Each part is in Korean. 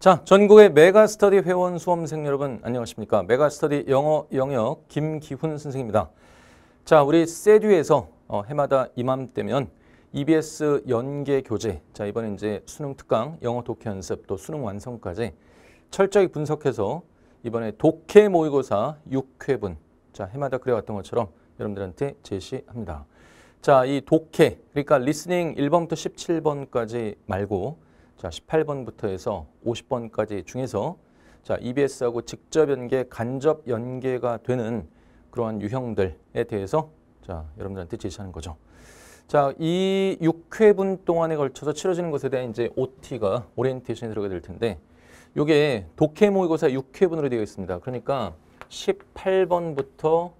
자, 전국의 메가스터디 회원 수험생 여러분 안녕하십니까? 메가스터디 영어 영역 김기훈 선생입니다. 자, 우리 세듀에서 어, 해마다 이맘때면 EBS 연계 교재, 자 이번에 이제 수능 특강, 영어 독해 연습, 또 수능 완성까지 철저히 분석해서 이번에 독해 모의고사 6회분, 자 해마다 그래왔던 것처럼 여러분들한테 제시합니다. 자, 이 독해, 그러니까 리스닝 1번부터 17번까지 말고 자 18번부터 해서 50번까지 중에서 자 EBS하고 직접 연계, 간접 연계가 되는 그러한 유형들에 대해서 자 여러분들한테 제시하는 거죠. 자, 이 6회분 동안에 걸쳐서 치러지는 것에 대한 이제 OT가 오리엔테이션이 들어가야 될 텐데 이게 독해 모의고사 6회분으로 되어 있습니다. 그러니까 18번부터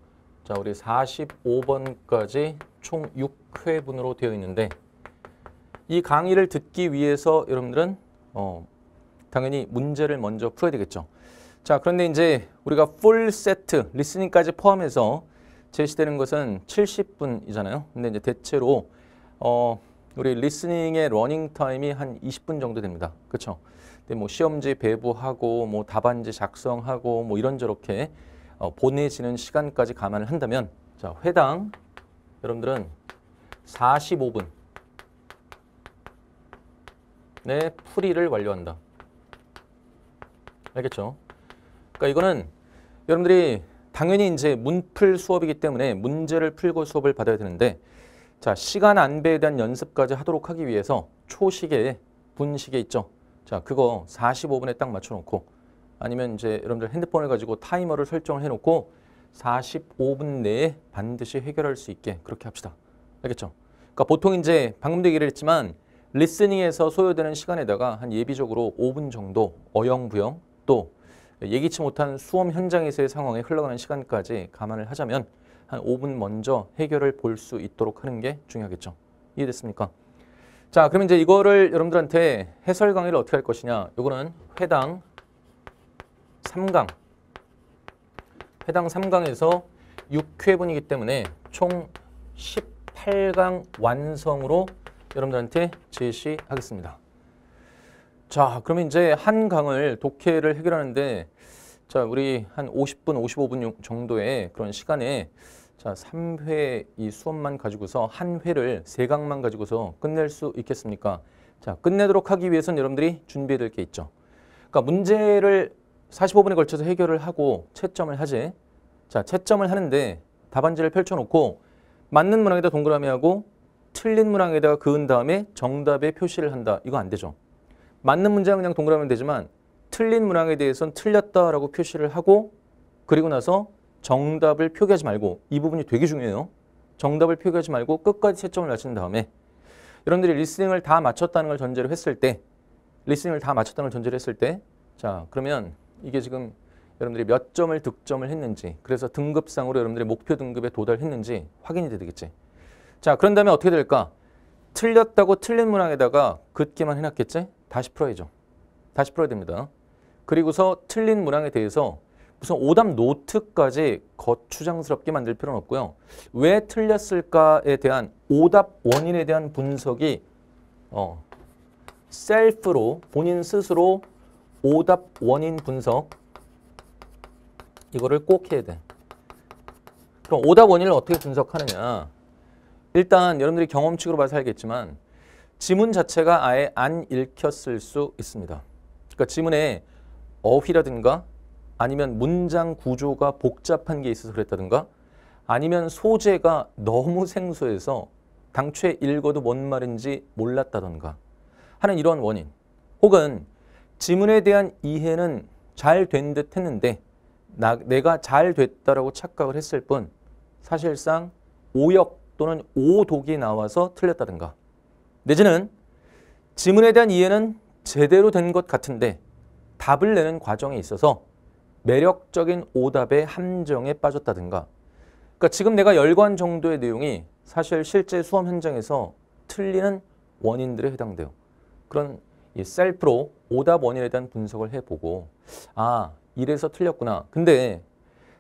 자, 우리 45번까지 총 6회분으로 되어 있는데 이 강의를 듣기 위해서 여러분들은 어, 당연히 문제를 먼저 풀어야 되겠죠. 자, 그런데 이제 우리가 풀 세트, 리스닝까지 포함해서 제시되는 것은 70분이잖아요. 근데 이제 대체로 어, 우리 리스닝의 러닝 타임이 한 20분 정도 됩니다. 그렇죠? 근데 뭐 시험지 배부하고 뭐 답안지 작성하고 뭐 이런저렇게 어, 보내지는 시간까지 감안을 한다면 자, 회당 여러분들은 45분 내 네, 풀이를 완료한다. 알겠죠? 그러니까 이거는 여러분들이 당연히 이제 문풀 수업이기 때문에 문제를 풀고 수업을 받아야 되는데 자 시간 안배에 대한 연습까지 하도록 하기 위해서 초시계 분시계 있죠? 자 그거 45분에 딱 맞춰놓고 아니면 이제 여러분들 핸드폰을 가지고 타이머를 설정을 해놓고 45분 내에 반드시 해결할 수 있게 그렇게 합시다. 알겠죠? 그러니까 보통 이제 방금 얘기를 했지만 리스닝에서 소요되는 시간에다가 한 예비적으로 5분 정도 어영부영 또 예기치 못한 수험 현장에서의 상황에 흘러가는 시간까지 감안을 하자면 한 5분 먼저 해결을 볼 수 있도록 하는 게 중요하겠죠. 이해됐습니까? 자, 그럼 이제 이거를 여러분들한테 해설 강의를 어떻게 할 것이냐. 이거는 회당 3강, 회당 3강에서 6회분이기 때문에 총 18강 완성으로 여러분들한테 제시하겠습니다. 자, 그러면 이제 한 강을 독해를 해결하는데 자, 우리 한 50분, 55분 정도의 그런 시간에 자, 3회 이 수업만 가지고서 한 회를 세 강만 가지고서 끝낼 수 있겠습니까? 자, 끝내도록 하기 위해서는 여러분들이 준비해야 될게 있죠. 그러니까 문제를 45분에 걸쳐서 해결을 하고 채점을 하지. 자, 채점을 하는데 답안지를 펼쳐놓고 맞는 문항에다 동그라미하고 틀린 문항에다가 그은 다음에 정답에 표시를 한다. 이거 안 되죠. 맞는 문장은 그냥 동그라면 되지만 틀린 문항에 대해서는 틀렸다라고 표시를 하고 그리고 나서 정답을 표기하지 말고 이 부분이 되게 중요해요. 정답을 표기하지 말고 끝까지 채점을 맞춘 다음에 여러분들이 리스닝을 다 맞췄다는 걸 전제로 했을 때 리스닝을 다 맞췄다는 걸 전제로 했을 때 자 그러면 이게 지금 여러분들이 몇 점을 득점을 했는지 그래서 등급상으로 여러분들이 목표 등급에 도달했는지 확인이 되겠지. 자, 그런 다음에 어떻게 될까? 틀렸다고 틀린 문항에다가 긋기만 해놨겠지? 다시 풀어야죠. 다시 풀어야 됩니다. 그리고서 틀린 문항에 대해서 무슨 오답 노트까지 거추장스럽게 만들 필요는 없고요. 왜 틀렸을까에 대한 오답 원인에 대한 분석이 어, 셀프로 본인 스스로 오답 원인 분석 이거를 꼭 해야 돼. 그럼 오답 원인을 어떻게 분석하느냐. 일단 여러분들이 경험칙으로 봐서 알겠지만 지문 자체가 아예 안 읽혔을 수 있습니다. 그러니까 지문에 어휘라든가 아니면 문장 구조가 복잡한 게 있어서 그랬다든가 아니면 소재가 너무 생소해서 당초에 읽어도 뭔 말인지 몰랐다던가 하는 이런 원인 혹은 지문에 대한 이해는 잘 된 듯 했는데 나, 내가 잘 됐다라고 착각을 했을 뿐 사실상 오역 또는 오독이 나와서 틀렸다든가 내지는 지문에 대한 이해는 제대로 된 것 같은데 답을 내는 과정에 있어서 매력적인 오답의 함정에 빠졌다든가 그러니까 지금 내가 열관 정도의 내용이 사실 실제 수험 현장에서 틀리는 원인들에 해당돼요. 그런 이 셀프로 오답 원인에 대한 분석을 해보고 아 이래서 틀렸구나. 근데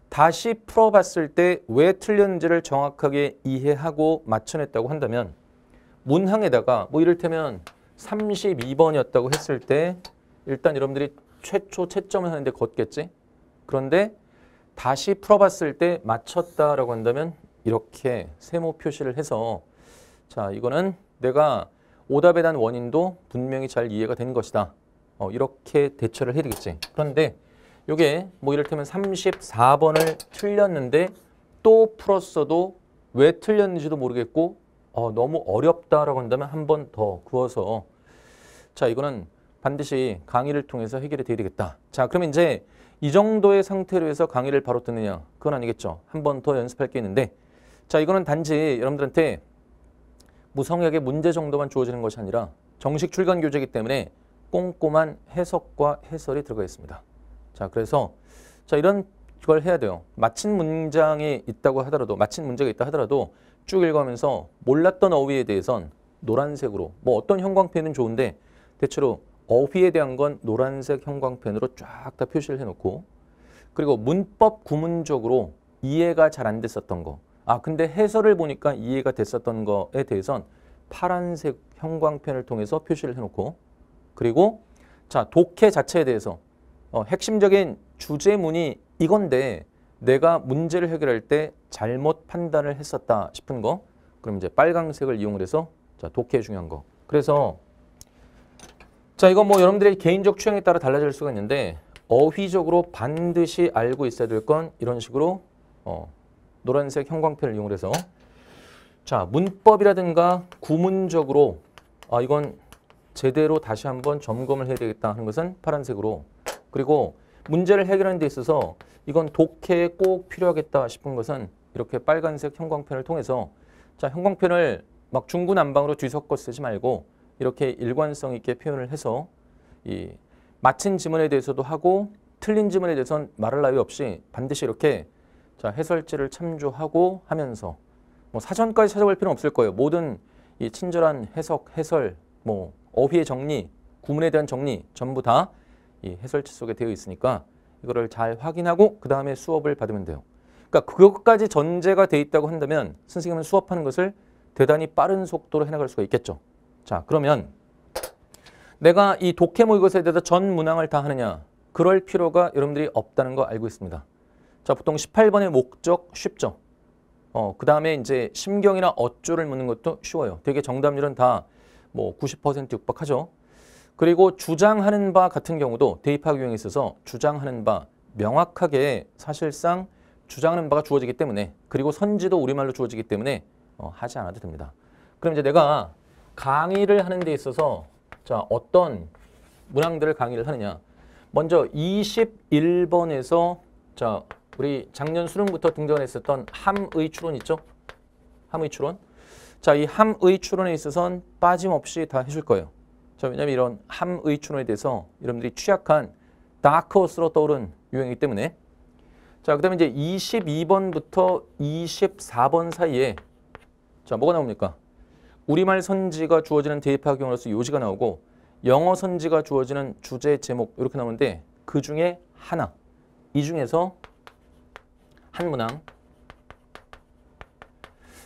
다시 풀어봤을 때 왜 틀렸는지를 정확하게 이해하고 맞춰냈다고 한다면 문항에다가 뭐 이를테면 32번이었다고 했을 때 일단 여러분들이 최초 채점을 하는데 걷겠지? 그런데 다시 풀어봤을 때 맞췄다라고 한다면 이렇게 세모 표시를 해서 자 이거는 내가 오답에 대한 원인도 분명히 잘 이해가 된 것이다. 어, 이렇게 대처를 해야 되겠지. 그런데 요게 뭐 이를테면 34번을 틀렸는데 또 풀었어도 왜 틀렸는지도 모르겠고 어, 너무 어렵다라고 한다면 한 번 더구워서자 이거는 반드시 강의를 통해서 해결이 돼야 되겠다. 자 그러면 이제 이 정도의 상태로 해서 강의를 바로 듣느냐 그건 아니겠죠. 한 번 더 연습할 게 있는데 자 이거는 단지 여러분들한테 무성하의 문제 정도만 주어지는 것이 아니라 정식 출간 교재이기 때문에 꼼꼼한 해석과 해설이 들어가 있습니다. 자, 그래서 자, 이런 걸 해야 돼요. 마친 문장이 있다고 하더라도 마친 문제가 있다 하더라도 쭉읽어가면서 몰랐던 어휘에 대해선 노란색으로 뭐 어떤 형광펜은 좋은데 대체로 어휘에 대한 건 노란색 형광펜으로 쫙 다 표시를 해놓고 그리고 문법 구문적으로 이해가 잘 안 됐었던 거. 아 근데 해설을 보니까 이해가 됐었던 거에 대해선 파란색 형광펜을 통해서 표시를 해놓고 그리고 자 독해 자체에 대해서 어, 핵심적인 주제문이 이건데 내가 문제를 해결할 때 잘못 판단을 했었다 싶은 거 그럼 이제 빨강색을 이용을 해서 자 독해 중요한 거 그래서 자 이건 뭐 여러분들의 개인적 취향에 따라 달라질 수가 있는데 어휘적으로 반드시 알고 있어야 될 건 이런 식으로 어, 노란색 형광펜을 이용을 해서 자 문법이라든가 구문적으로 아 이건 제대로 다시 한번 점검을 해야 되겠다 하는 것은 파란색으로 그리고 문제를 해결하는 데 있어서 이건 독해에 꼭 필요하겠다 싶은 것은 이렇게 빨간색 형광펜을 통해서 자 형광펜을 막 중구난방으로 뒤섞어 쓰지 말고 이렇게 일관성 있게 표현을 해서 이 맞힌 지문에 대해서도 하고 틀린 지문에 대해서는 말할 나위 없이 반드시 이렇게 자 해설지를 참조하고 하면서 뭐 사전까지 찾아볼 필요는 없을 거예요. 모든 이 친절한 해석, 해설, 뭐 어휘의 정리, 구문에 대한 정리 전부 다이 해설치 속에 되어 있으니까 이거를 잘 확인하고 그 다음에 수업을 받으면 돼요. 그러니까 그것까지 전제가 돼 있다고 한다면 선생님은 수업하는 것을 대단히 빠른 속도로 해나갈 수가 있겠죠. 자 그러면 내가 이 독해 모의고사에 대해서 전 문항을 다 하느냐 그럴 필요가 여러분들이 없다는 거 알고 있습니다. 자 보통 18번의 목적 쉽죠. 어, 그 다음에 이제 심경이나 어조를 묻는 것도 쉬워요. 되게 정답률은 다 뭐 90% 육박하죠. 그리고 주장하는 바 같은 경우도 대입학 유형에 있어서 주장하는 바 명확하게 사실상 주장하는 바가 주어지기 때문에 그리고 선지도 우리말로 주어지기 때문에 어, 하지 않아도 됩니다. 그럼 이제 내가 강의를 하는 데 있어서 자 어떤 문항들을 강의를 하느냐 먼저 21번에서 자 우리 작년 수능부터 등장했었던 함의 추론 있죠? 함의 추론. 자, 이 함의 추론에 있어서는 빠짐없이 다 해줄 거예요. 저 왜냐면 이런 함의춘어에 대해서 여러분들이 취약한 다크호스로 떠오른 유형이기 때문에 자, 그 다음에 이제 22번부터 24번 사이에 자, 뭐가 나옵니까? 우리말 선지가 주어지는 대입학용으로서 요지가 나오고 영어 선지가 주어지는 주제, 제목 이렇게 나오는데 그 중에 하나, 이 중에서 한 문항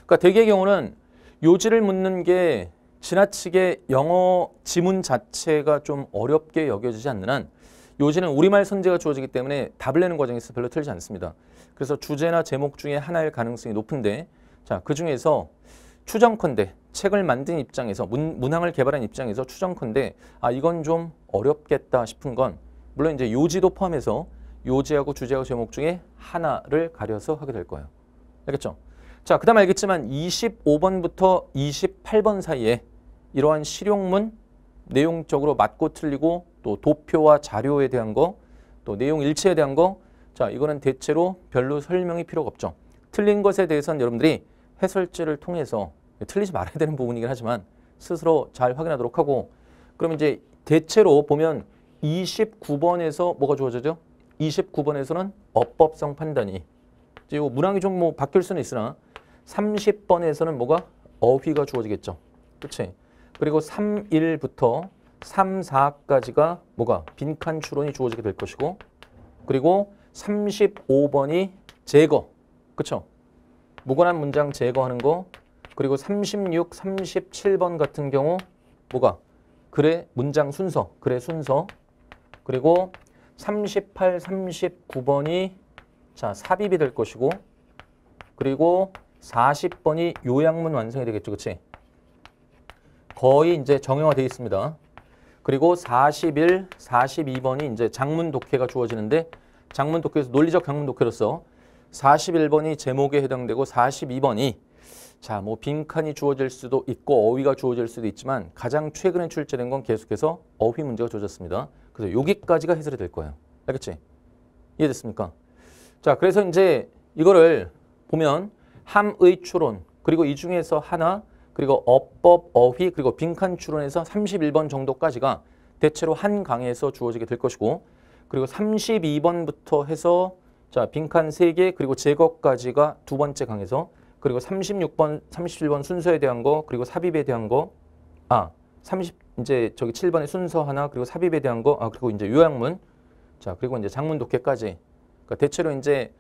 그러니까 대개의 경우는 요지를 묻는 게 지나치게 영어 지문 자체가 좀 어렵게 여겨지지 않는 한 요지는 우리말 선제가 주어지기 때문에 답을 내는 과정에서 별로 틀리지 않습니다. 그래서 주제나 제목 중에 하나일 가능성이 높은데 자, 그 중에서 추정컨대 책을 만든 입장에서 문, 문항을 개발한 입장에서 추정컨대 아 이건 좀 어렵겠다 싶은 건 물론 이제 요지도 포함해서 요지하고 주제하고 제목 중에 하나를 가려서 하게 될 거예요. 알겠죠? 자, 그 다음 알겠지만 25번부터 28번 사이에 이러한 실용문 내용적으로 맞고 틀리고 또 도표와 자료에 대한 거 또 내용 일체에 대한 거 자 이거는 대체로 별로 설명이 필요가 없죠. 틀린 것에 대해서는 여러분들이 해설지를 통해서 틀리지 말아야 되는 부분이긴 하지만 스스로 잘 확인하도록 하고 그러면 이제 대체로 보면 29번에서 뭐가 주어져죠? 29번에서는 어법성 판단이 이거 문항이 좀 뭐 바뀔 수는 있으나 30번에서는 뭐가 어휘가 주어지겠죠. 그렇지? 그리고 3, 1부터 3, 4까지가 뭐가? 빈칸 추론이 주어지게 될 것이고 그리고 35번이 제거. 그렇죠? 무관한 문장 제거하는 거 그리고 36, 37번 같은 경우 뭐가? 글의 문장 순서, 글의 순서 그리고 38, 39번이 자 삽입이 될 것이고 그리고 40번이 요약문 완성이 되겠죠. 그렇지? 거의 이제 정형화되어 있습니다. 그리고 41, 42번이 이제 장문 독해가 주어지는데 장문 독해에서 논리적 장문 독해로서 41번이 제목에 해당되고 42번이 자, 뭐 빈칸이 주어질 수도 있고 어휘가 주어질 수도 있지만 가장 최근에 출제된 건 계속해서 어휘 문제가 주어졌습니다. 그래서 여기까지가 해설이 될 거예요. 알겠지? 이해됐습니까? 자, 그래서 이제 이거를 보면 함의 추론 그리고 이 중에서 하나 그리고 어법, 어휘, 그리고 빈칸 추론에서 31번 정도까지가 대체로 한 강에서 주어지게 될 것이고 그리고 32번부터 해서 자 빈칸 3개 그리고 제거까지가 두 번째 강에서 그리고 36번, 37번 순서에 대한 거 그리고 삽입에 대한 거 아, 30 이제 저기 7번의 순서 하나 그리고 삽입에 대한 거 아, 그리고 이제 요약문 자 그리고 이제 장문 독해까지 그러니까 대체로 이제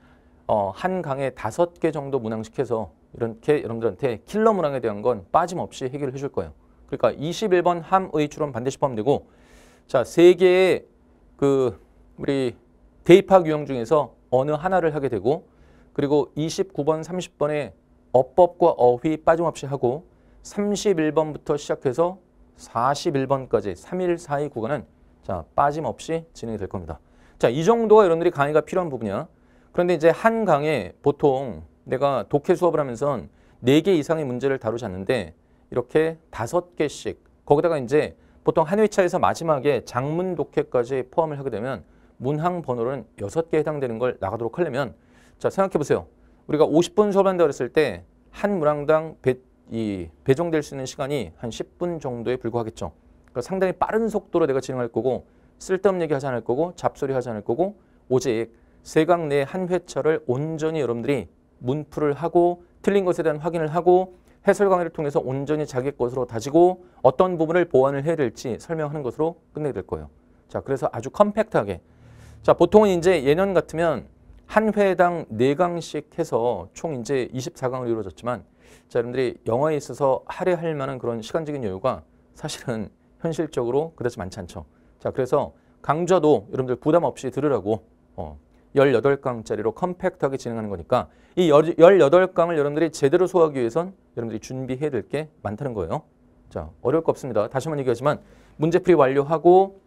어, 한 강에 다섯 개 정도 문항시켜서 이렇게 여러분들한테 킬러 문항에 대한 건 빠짐없이 해결 해줄 거예요. 그러니까 21번 함의 추론 반드시 포함되고 자, 세 개의 그 우리 대입학 유형 중에서 어느 하나를 하게 되고 그리고 29번, 30번에 어법과 어휘 빠짐없이 하고 31번부터 시작해서 41번까지 3일 사이 구간은 자 빠짐없이 진행이 될 겁니다. 자이 정도가 여러분들이 강의가 필요한 부분이야. 그런데 이제 한 강에 보통 내가 독해 수업을 하면서 4개 이상의 문제를 다루지 않는데 이렇게 5개씩 거기다가 이제 보통 한 회차에서 마지막에 장문 독해까지 포함을 하게 되면 문항 번호는 6개 해당되는 걸 나가도록 하려면 자 생각해 보세요. 우리가 50분 수업한다고 그랬을 때 한 문항당 배, 이 배정될 수 있는 시간이 한 10분 정도에 불과하겠죠. 그러니까 상당히 빠른 속도로 내가 진행할 거고 쓸데없는 얘기 하지 않을 거고 잡소리 하지 않을 거고 오직 세강 내 한 회차를 온전히 여러분들이 문풀을 하고 틀린 것에 대한 확인을 하고 해설 강의를 통해서 온전히 자기 것으로 다지고 어떤 부분을 보완을 해야 될지 설명하는 것으로 끝내게 될 거예요. 자, 그래서 아주 컴팩트하게. 자, 보통은 이제 예년 같으면 한 회당 네강씩 해서 총 이제 24강으로 이루어졌지만 자, 여러분들이 영어에 있어서 할애할 만한 그런 시간적인 여유가 사실은 현실적으로 그다지 많지 않죠. 자, 그래서 강좌도 여러분들 부담 없이 들으라고 어, 1 8 강짜리로 컴팩트하게 진행하는 거니까 이1 8 강을 여러분들이 제대로 소화하기 위해선 여러분들이 준비해야 될 게 많다는 거예요. 자, 어려울 거 없습니다. 다시 한 번 얘기하지만 문제풀이 완료하고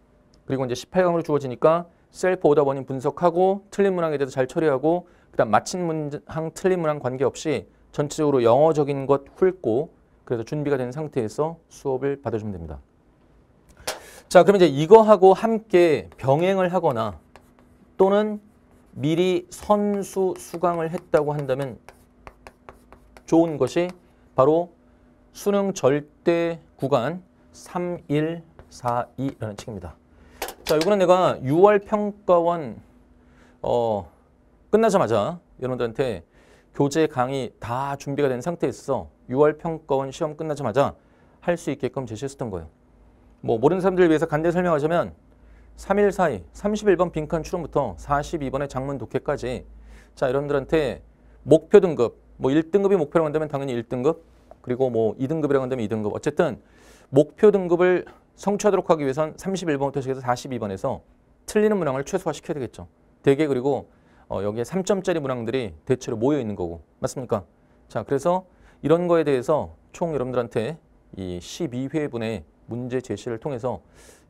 그리고 이제 1 8 강으로 주어지니까 셀프 오답 원인 분석하고 틀린 문항에 대해서 잘 처리하고 그다음 마친 문항 틀린 문항 관계없이 전체적으로 영어적인 것 훑고 그래서 준비가 된 상태에서 수업을 받아주면 됩니다. 자, 그러면 이제 이거하고 함께 병행을 하거나 또는 미리 선수 수강을 했다고 한다면 좋은 것이 바로 수능 절대 구간 3142라는 책입니다. 자, 이거는 내가 6월 평가원 어, 끝나자마자 여러분들한테 교재 강의 다 준비가 된 상태에서 6월 평가원 시험 끝나자마자 할 수 있게끔 제시했었던 거예요. 뭐 모르는 사람들을 위해서 간단히 설명하자면 3일 사이 31번 빈칸 추론부터 42번의 장문 독해까지 자 여러분들한테 목표 등급 뭐 1등급이 목표라고 한다면 당연히 1등급 그리고 뭐 2등급이라고 한다면 2등급 어쨌든 목표 등급을 성취하도록 하기 위해선 31번부터 시작해서 42번에서 틀리는 문항을 최소화시켜야 되겠죠. 대개 그리고 어, 여기에 3점짜리 문항들이 대체로 모여 있는 거고 맞습니까? 자 그래서 이런 거에 대해서 총 여러분들한테 이 12회분의 문제 제시를 통해서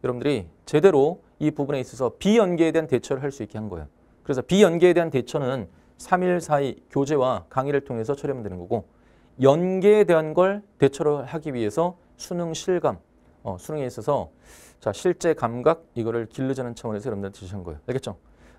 여러분들이 제대로 이 부분에 있어서 비연계에 대한 대처를 할 수 있게 한 거예요. 그래서 비연계에 대한 대처는 3일 사이 교재와 강의를 통해서 처리하면 되는 거고 연계에 대한 걸 대처를 하기 위해서 수능 실감, 어, 수능에 있어서 자 실제 감각 이거를 길르자는 차원에서 여러분들한테 제시한 거예요. 알겠죠?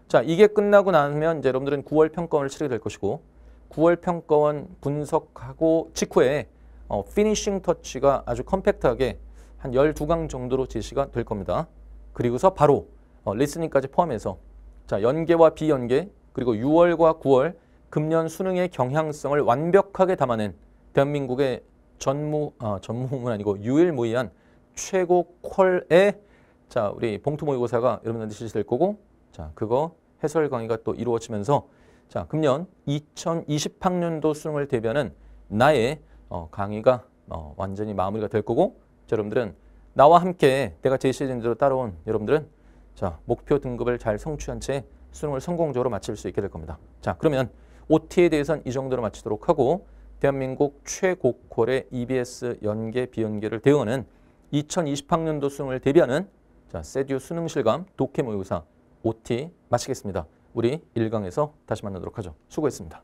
자 이게 끝나고 나면 이제 여러분들은 9월 평가원을 치르게 될 것이고 9월 평가원 분석하고 직후에 어, 피니싱 터치가 아주 컴팩트하게 한 12강 정도로 제시가 될 겁니다. 그리고서 바로 어, 리스닝까지 포함해서 자 연계와 비연계 그리고 6월과 9월 금년 수능의 경향성을 완벽하게 담아낸 대한민국의 전무 아 전무는 아니고 유일무이한 최고 퀄의 자 우리 봉투 모의고사가 여러분한테 실시될 거고 자 그거 해설 강의가 또 이루어지면서 자 금년 2020학년도 수능을 대비하는 나의 어, 강의가 어, 완전히 마무리가 될 거고 여러분들은 나와 함께 내가 제시해진 대로 따라온 여러분들은 자 목표 등급을 잘 성취한 채 수능을 성공적으로 마칠 수 있게 될 겁니다. 자 그러면 OT에 대해서는 이 정도로 마치도록 하고 대한민국 최고퀄의 EBS 연계 비연계를 대응하는 2020학년도 수능을 대비하는 자 세듀 수능 실감 독해 모의고사 OT 마치겠습니다. 우리 1강에서 다시 만나도록 하죠. 수고했습니다.